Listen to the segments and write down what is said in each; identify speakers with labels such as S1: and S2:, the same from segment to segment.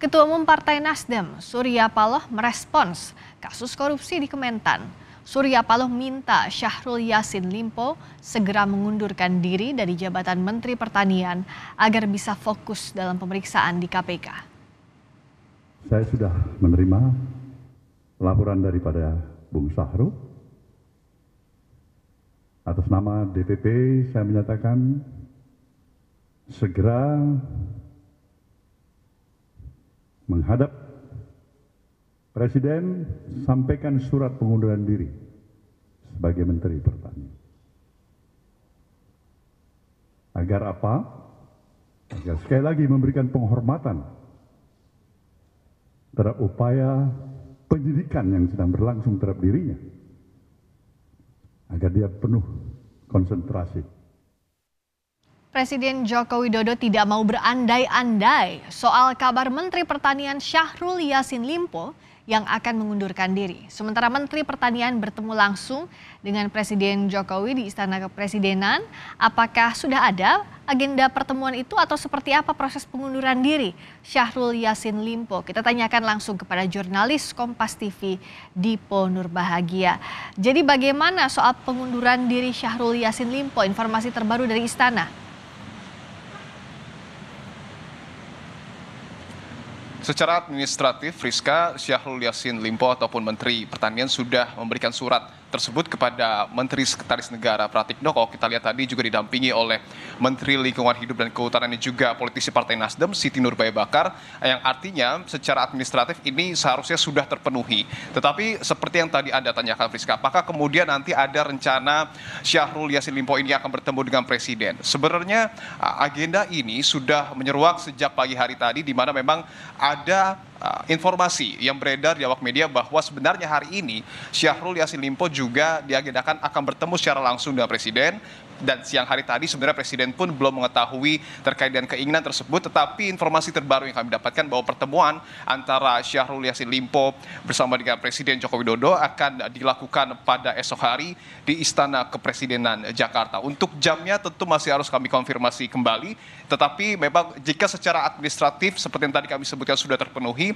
S1: Ketua Umum Partai Nasdem, Surya Paloh merespons kasus korupsi di Kementan. Surya Paloh minta Syahrul Yasin Limpo segera mengundurkan diri dari jabatan Menteri Pertanian agar bisa fokus dalam pemeriksaan di KPK.
S2: Saya sudah menerima laporan daripada Bung Syahrul. Atas nama DPP saya menyatakan segera menghadap Presiden sampaikan surat pengunduran diri sebagai Menteri Pertanian. Agar apa? Agar sekali lagi memberikan penghormatan terhadap upaya penyidikan yang sedang berlangsung terhadap dirinya. Agar dia penuh konsentrasi
S1: Presiden Joko Widodo tidak mau berandai-andai soal kabar Menteri Pertanian Syahrul Yasin Limpo yang akan mengundurkan diri. Sementara Menteri Pertanian bertemu langsung dengan Presiden Jokowi di Istana Kepresidenan. Apakah sudah ada agenda pertemuan itu atau seperti apa proses pengunduran diri Syahrul Yasin Limpo? Kita tanyakan langsung kepada jurnalis Kompas TV Dipo Nurbahagia. Jadi bagaimana soal pengunduran diri Syahrul Yasin Limpo? Informasi terbaru dari Istana.
S3: Secara administratif, Friska Syahrul Yassin Limpo ataupun Menteri Pertanian sudah memberikan surat tersebut kepada Menteri Sekretaris Negara Pratikno. Kalau kita lihat tadi juga didampingi oleh Menteri Lingkungan Hidup dan Kehutanan dan juga politisi Partai Nasdem Siti Nurbaya Bakar yang artinya secara administratif ini seharusnya sudah terpenuhi. Tetapi seperti yang tadi Anda tanyakan Friska, apakah kemudian nanti ada rencana Syahrul Yassin Limpo ini akan bertemu dengan Presiden? Sebenarnya agenda ini sudah menyeruak sejak pagi hari tadi di mana memang ada Uh, informasi yang beredar di awak media bahwa sebenarnya hari ini Syahrul Yassin Limpo juga diagendakan akan bertemu secara langsung dengan Presiden dan siang hari tadi sebenarnya Presiden pun belum mengetahui terkait dengan keinginan tersebut tetapi informasi terbaru yang kami dapatkan bahwa pertemuan antara Syahrul Yassin Limpo bersama dengan Presiden Joko Widodo akan dilakukan pada esok hari di Istana Kepresidenan Jakarta. Untuk jamnya tentu masih harus kami konfirmasi kembali tetapi memang jika secara administratif seperti yang tadi kami sebutkan sudah terpenuhi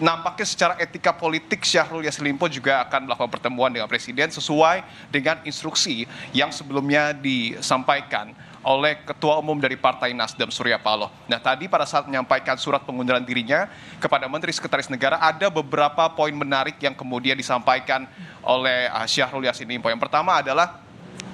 S3: nampaknya secara etika politik Syahrul Yassin Limpo juga akan melakukan pertemuan dengan Presiden sesuai dengan instruksi yang sebelumnya disampaikan oleh Ketua Umum dari Partai Nasdem Surya Paloh. Nah tadi pada saat menyampaikan surat pengunduran dirinya kepada Menteri Sekretaris Negara ada beberapa poin menarik yang kemudian disampaikan oleh ah, Syahrul Yassin Limpo. Yang pertama adalah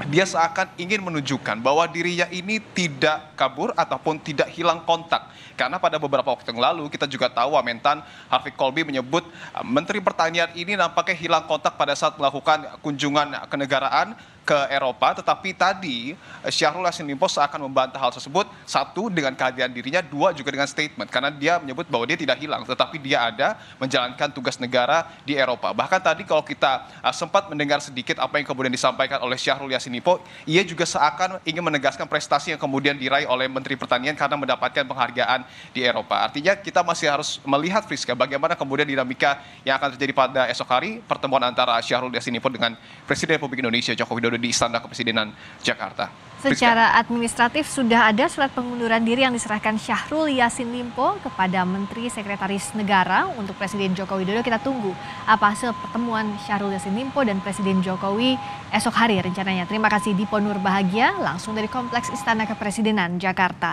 S3: dia seakan ingin menunjukkan bahwa dirinya ini tidak kabur ataupun tidak hilang kontak. Karena pada beberapa waktu yang lalu kita juga tahu Wamentan Harvey Colby menyebut Menteri Pertanian ini nampaknya hilang kontak pada saat melakukan kunjungan kenegaraan ke Eropa, tetapi tadi eh, Syahrul Yassin Limpo seakan membantah hal tersebut. Satu dengan kehadiran dirinya, dua juga dengan statement karena dia menyebut bahwa dia tidak hilang, tetapi dia ada menjalankan tugas negara di Eropa. Bahkan tadi kalau kita eh, sempat mendengar sedikit apa yang kemudian disampaikan oleh Syahrul Yassin Limpo, ia juga seakan ingin menegaskan prestasi yang kemudian diraih oleh Menteri Pertanian karena mendapatkan penghargaan di Eropa. Artinya kita masih harus melihat Friska bagaimana kemudian dinamika yang akan terjadi pada esok hari pertemuan antara Syahrul Yassin Limpo dengan Presiden Republik Indonesia Joko Widodo periode di Istana Kepresidenan Jakarta.
S1: Secara administratif sudah ada surat pengunduran diri yang diserahkan Syahrul Yasin Limpo kepada Menteri Sekretaris Negara untuk Presiden Joko Widodo. Kita tunggu apa hasil pertemuan Syahrul Yasin Limpo dan Presiden Jokowi esok hari rencananya. Terima kasih Dipo Nur Bahagia langsung dari Kompleks Istana Kepresidenan Jakarta.